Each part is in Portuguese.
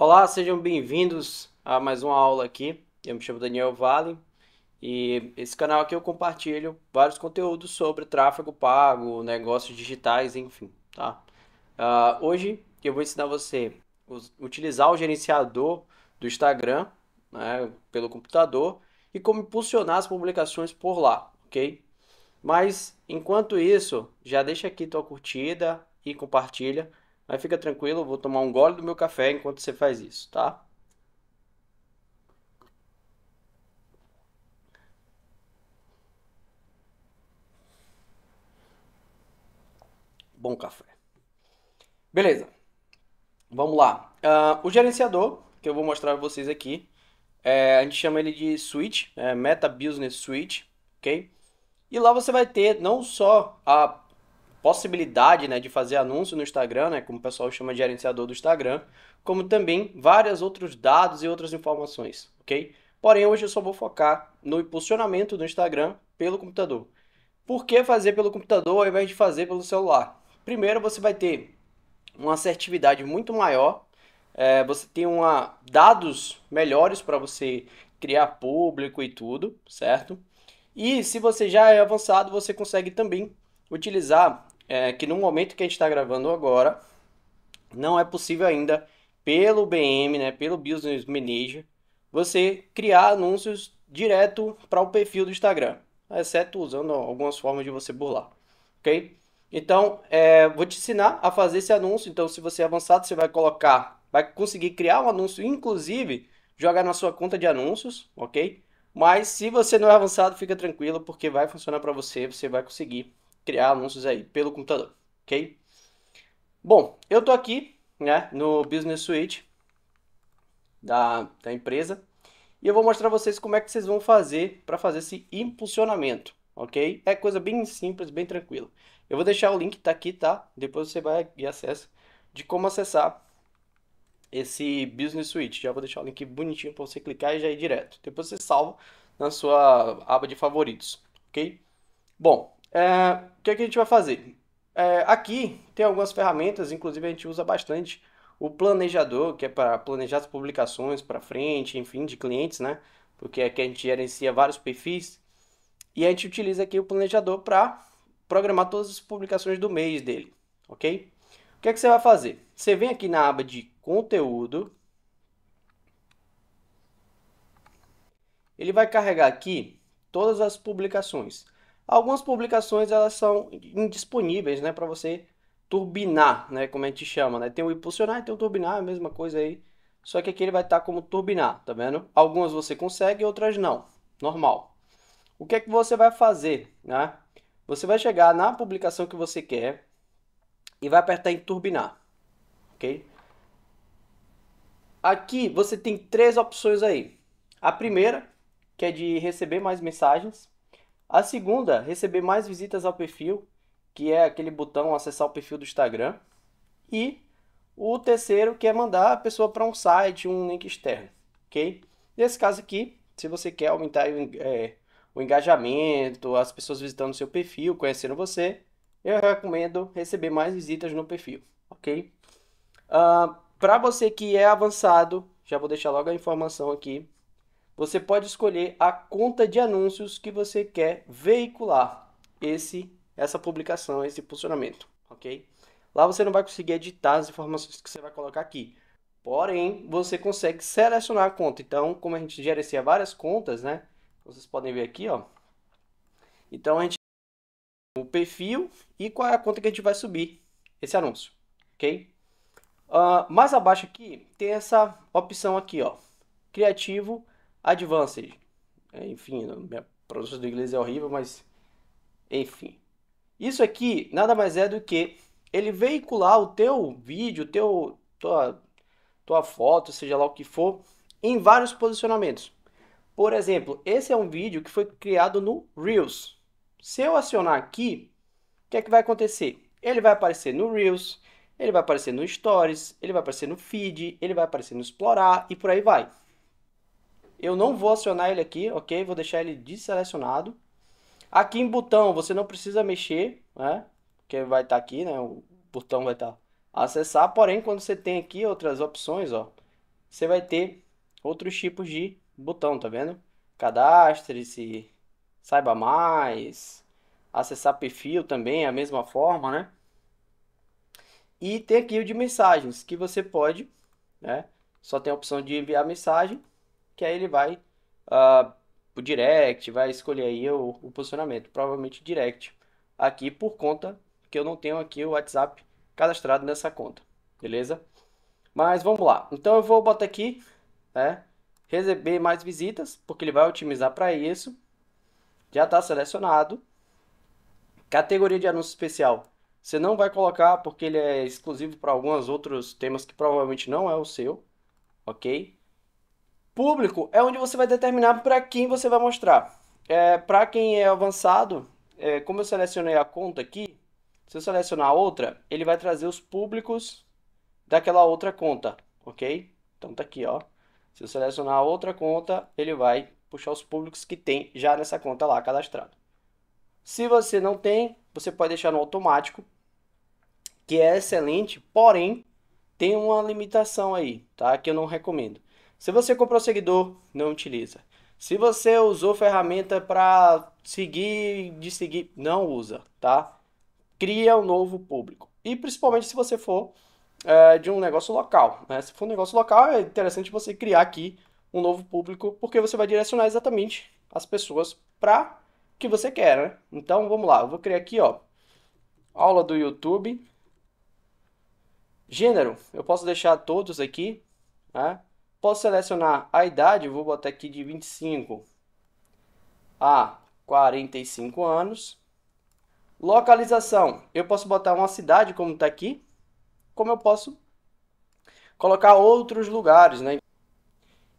Olá, sejam bem-vindos a mais uma aula aqui. Eu me chamo Daniel Vale e esse canal aqui eu compartilho vários conteúdos sobre tráfego pago, negócios digitais, enfim, tá? Uh, hoje eu vou ensinar você a utilizar o gerenciador do Instagram né, pelo computador e como impulsionar as publicações por lá, ok? Mas enquanto isso, já deixa aqui tua curtida e compartilha mas fica tranquilo, eu vou tomar um gole do meu café enquanto você faz isso, tá? Bom café. Beleza. Vamos lá. Uh, o gerenciador que eu vou mostrar para vocês aqui, é, a gente chama ele de Suite, é, né? Meta Business Suite, ok? E lá você vai ter não só a possibilidade né, de fazer anúncio no Instagram, né, como o pessoal chama de gerenciador do Instagram, como também vários outros dados e outras informações, ok? Porém, hoje eu só vou focar no impulsionamento do Instagram pelo computador. Por que fazer pelo computador ao invés de fazer pelo celular? Primeiro, você vai ter uma assertividade muito maior, é, você tem uma, dados melhores para você criar público e tudo, certo? E se você já é avançado, você consegue também utilizar é, que no momento que a gente está gravando agora, não é possível ainda, pelo BM, né, pelo Business Manager, você criar anúncios direto para o perfil do Instagram, exceto usando algumas formas de você burlar, ok? Então, é, vou te ensinar a fazer esse anúncio. Então, se você é avançado, você vai colocar, vai conseguir criar um anúncio, inclusive jogar na sua conta de anúncios, ok? Mas se você não é avançado, fica tranquilo, porque vai funcionar para você, você vai conseguir criar anúncios aí pelo computador, ok? Bom, eu tô aqui, né, no Business Suite da, da empresa e eu vou mostrar a vocês como é que vocês vão fazer para fazer esse impulsionamento, ok? É coisa bem simples, bem tranquila. Eu vou deixar o link, tá aqui, tá? Depois você vai e acessa de como acessar esse Business Suite. Já vou deixar o link bonitinho para você clicar e já ir direto. Depois você salva na sua aba de favoritos, ok? Bom, é, o que, é que a gente vai fazer? É, aqui tem algumas ferramentas, inclusive a gente usa bastante o planejador, que é para planejar as publicações para frente, enfim, de clientes, né? Porque aqui é a gente gerencia vários perfis e a gente utiliza aqui o planejador para programar todas as publicações do mês dele, ok? O que é que você vai fazer? Você vem aqui na aba de conteúdo, ele vai carregar aqui todas as publicações. Algumas publicações elas são indisponíveis, né, para você turbinar, né, como a gente chama, né? Tem o impulsionar e tem o turbinar, a mesma coisa aí, só que aqui ele vai estar tá como turbinar, tá vendo? Algumas você consegue, outras não, normal. O que é que você vai fazer, né? Você vai chegar na publicação que você quer e vai apertar em turbinar, ok? Aqui você tem três opções aí. A primeira, que é de receber mais mensagens, a segunda, receber mais visitas ao perfil, que é aquele botão acessar o perfil do Instagram. E o terceiro, que é mandar a pessoa para um site, um link externo, ok? Nesse caso aqui, se você quer aumentar é, o engajamento, as pessoas visitando seu perfil, conhecendo você, eu recomendo receber mais visitas no perfil, ok? Uh, ah, para você que é avançado, já vou deixar logo a informação aqui você pode escolher a conta de anúncios que você quer veicular esse, essa publicação, esse posicionamento, ok? Lá você não vai conseguir editar as informações que você vai colocar aqui. Porém, você consegue selecionar a conta. Então, como a gente gerencia várias contas, né? Vocês podem ver aqui, ó. Então, a gente o perfil e qual é a conta que a gente vai subir esse anúncio, ok? Uh, mais abaixo aqui tem essa opção aqui, ó. Criativo Advanced. É, enfim, né, minha pronúncia do inglês é horrível, mas enfim. Isso aqui nada mais é do que ele veicular o teu vídeo, teu tua, tua foto, seja lá o que for, em vários posicionamentos. Por exemplo, esse é um vídeo que foi criado no Reels. Se eu acionar aqui, o que é que vai acontecer? Ele vai aparecer no Reels, ele vai aparecer no Stories, ele vai aparecer no Feed, ele vai aparecer no Explorar e por aí vai. Eu não vou acionar ele aqui, ok? Vou deixar ele desselecionado. Aqui em botão você não precisa mexer, né? Porque vai estar tá aqui, né? O botão vai estar tá acessar. Porém, quando você tem aqui outras opções, ó, você vai ter outros tipos de botão, tá vendo? Cadastre-se, saiba mais, acessar perfil também, é a mesma forma, né? E tem aqui o de mensagens, que você pode, né? Só tem a opção de enviar mensagem que aí ele vai uh, pro direct, vai escolher aí o, o posicionamento, provavelmente direct aqui por conta que eu não tenho aqui o WhatsApp cadastrado nessa conta, beleza? Mas vamos lá, então eu vou botar aqui, né, receber mais visitas, porque ele vai otimizar para isso, já está selecionado, categoria de anúncio especial, você não vai colocar porque ele é exclusivo para alguns outros temas que provavelmente não é o seu, ok? público é onde você vai determinar para quem você vai mostrar. É, para quem é avançado, é, como eu selecionei a conta aqui, se eu selecionar outra, ele vai trazer os públicos daquela outra conta, ok? Então tá aqui, ó. Se eu selecionar outra conta, ele vai puxar os públicos que tem já nessa conta lá cadastrado. Se você não tem, você pode deixar no automático, que é excelente, porém tem uma limitação aí, tá? Que eu não recomendo. Se você comprou seguidor, não utiliza. Se você usou ferramenta para seguir, de seguir, não usa, tá? Cria um novo público. E principalmente se você for é, de um negócio local, né? Se for um negócio local, é interessante você criar aqui um novo público, porque você vai direcionar exatamente as pessoas para que você quer, né? Então, vamos lá. Eu vou criar aqui, ó, aula do YouTube. Gênero, eu posso deixar todos aqui, né? Posso selecionar a idade, vou botar aqui de 25 a 45 anos. Localização, eu posso botar uma cidade como está aqui, como eu posso colocar outros lugares, né?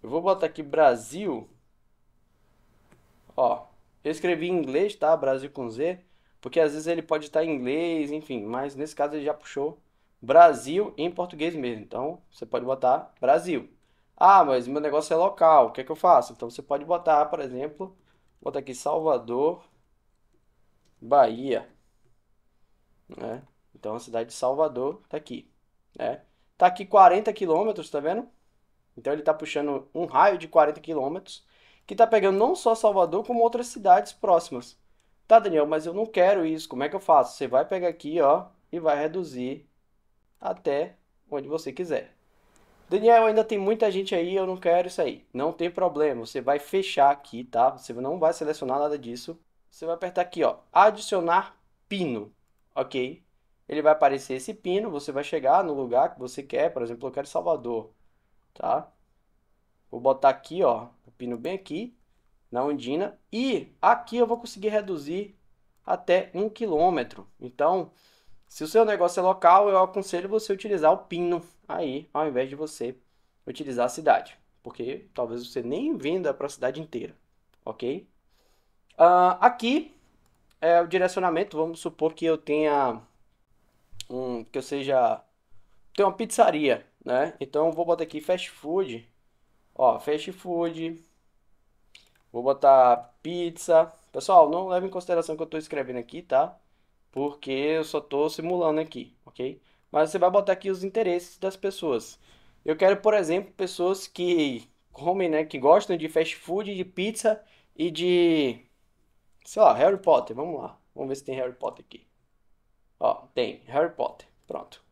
Eu vou botar aqui Brasil. Ó, eu escrevi em inglês, tá? Brasil com Z, porque às vezes ele pode estar em inglês, enfim, mas nesse caso ele já puxou Brasil em português mesmo. Então, você pode botar Brasil. Ah, mas meu negócio é local, o que é que eu faço? Então você pode botar, por exemplo, botar aqui Salvador, Bahia, né? Então a cidade de Salvador está aqui, né? Tá aqui 40 quilômetros, tá vendo? Então ele está puxando um raio de 40 quilômetros, que está pegando não só Salvador, como outras cidades próximas. Tá, Daniel, mas eu não quero isso, como é que eu faço? Você vai pegar aqui, ó, e vai reduzir até onde você quiser. Daniel, ainda tem muita gente aí, eu não quero isso aí. Não tem problema, você vai fechar aqui, tá? Você não vai selecionar nada disso. Você vai apertar aqui, ó, adicionar pino, ok? Ele vai aparecer esse pino, você vai chegar no lugar que você quer, por exemplo, eu quero Salvador, tá? Vou botar aqui, ó, o pino bem aqui, na ondina. E aqui eu vou conseguir reduzir até um quilômetro. Então, se o seu negócio é local, eu aconselho você utilizar o pino aí, ao invés de você utilizar a cidade, porque talvez você nem venda para a cidade inteira, ok? Uh, aqui é o direcionamento. Vamos supor que eu tenha um, que eu seja tem uma pizzaria, né? Então vou botar aqui fast food, ó, fast food. Vou botar pizza. Pessoal, não leve em consideração que eu estou escrevendo aqui, tá? porque eu só estou simulando aqui, ok? Mas você vai botar aqui os interesses das pessoas. Eu quero, por exemplo, pessoas que comem, né, que gostam de fast food, de pizza e de, sei lá, Harry Potter. Vamos lá, vamos ver se tem Harry Potter aqui. Ó, tem Harry Potter, pronto.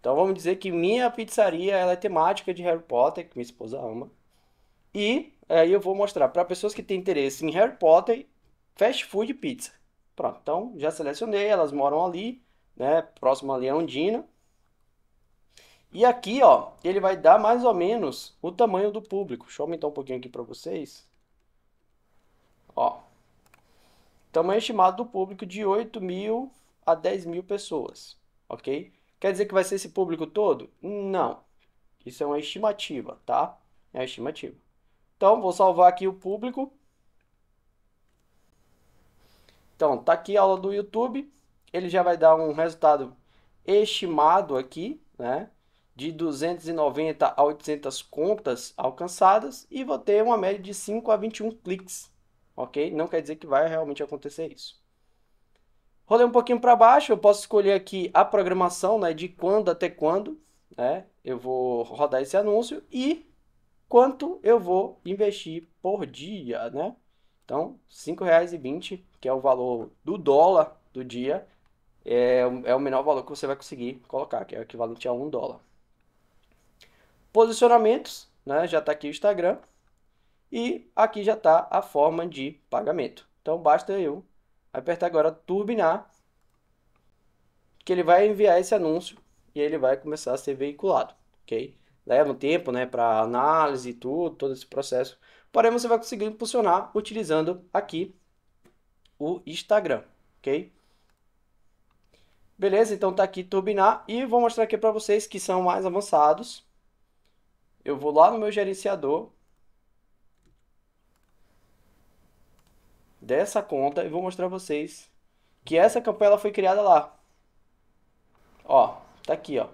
Então vamos dizer que minha pizzaria ela é temática de Harry Potter, que minha esposa ama. E aí eh, eu vou mostrar para pessoas que têm interesse em Harry Potter, fast food e pizza. Pronto, então já selecionei, elas moram ali, né? Próximo ali é Ondina. E aqui, ó, ele vai dar mais ou menos o tamanho do público. Deixa eu aumentar um pouquinho aqui para vocês. Ó, tamanho estimado do público de 8 mil a 10 mil pessoas, ok? Quer dizer que vai ser esse público todo? Não. Isso é uma estimativa, tá? É uma estimativa. Então, vou salvar aqui o público então, tá aqui a aula do YouTube, ele já vai dar um resultado estimado aqui, né? De 290 a 800 contas alcançadas e vou ter uma média de 5 a 21 cliques, ok? Não quer dizer que vai realmente acontecer isso. Rolei um pouquinho para baixo, eu posso escolher aqui a programação, né? De quando até quando, né? Eu vou rodar esse anúncio e quanto eu vou investir por dia, né? Então, R$ 5,20, que é o valor do dólar do dia, é, é o menor valor que você vai conseguir colocar, que é o equivalente a 1 dólar. Posicionamentos, né? já está aqui o Instagram. E aqui já está a forma de pagamento. Então, basta eu apertar agora Turbinar, que ele vai enviar esse anúncio e ele vai começar a ser veiculado, ok? Leva um tempo né, para análise e tudo, todo esse processo. Porém, você vai conseguir impulsionar utilizando aqui o Instagram, ok? Beleza, então tá aqui turbinar e vou mostrar aqui para vocês que são mais avançados. Eu vou lá no meu gerenciador dessa conta e vou mostrar pra vocês que essa campanha ela foi criada lá. Ó, tá aqui, ó.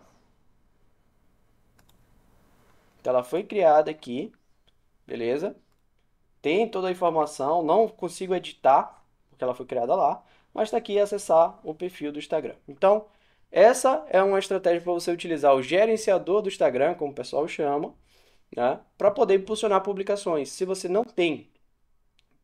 Então, ela foi criada aqui, beleza? tem toda a informação, não consigo editar, porque ela foi criada lá, mas está aqui acessar o perfil do Instagram. Então, essa é uma estratégia para você utilizar o gerenciador do Instagram, como o pessoal chama, né, para poder impulsionar publicações. Se você não tem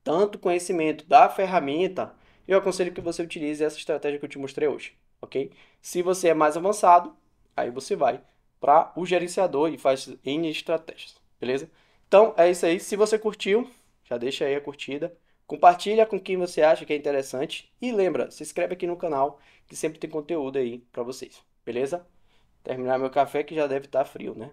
tanto conhecimento da ferramenta, eu aconselho que você utilize essa estratégia que eu te mostrei hoje, ok? Se você é mais avançado, aí você vai para o gerenciador e faz N estratégias, beleza? Então é isso aí. Se você curtiu, já deixa aí a curtida, compartilha com quem você acha que é interessante e lembra, se inscreve aqui no canal que sempre tem conteúdo aí para vocês, beleza? Terminar meu café que já deve estar tá frio, né?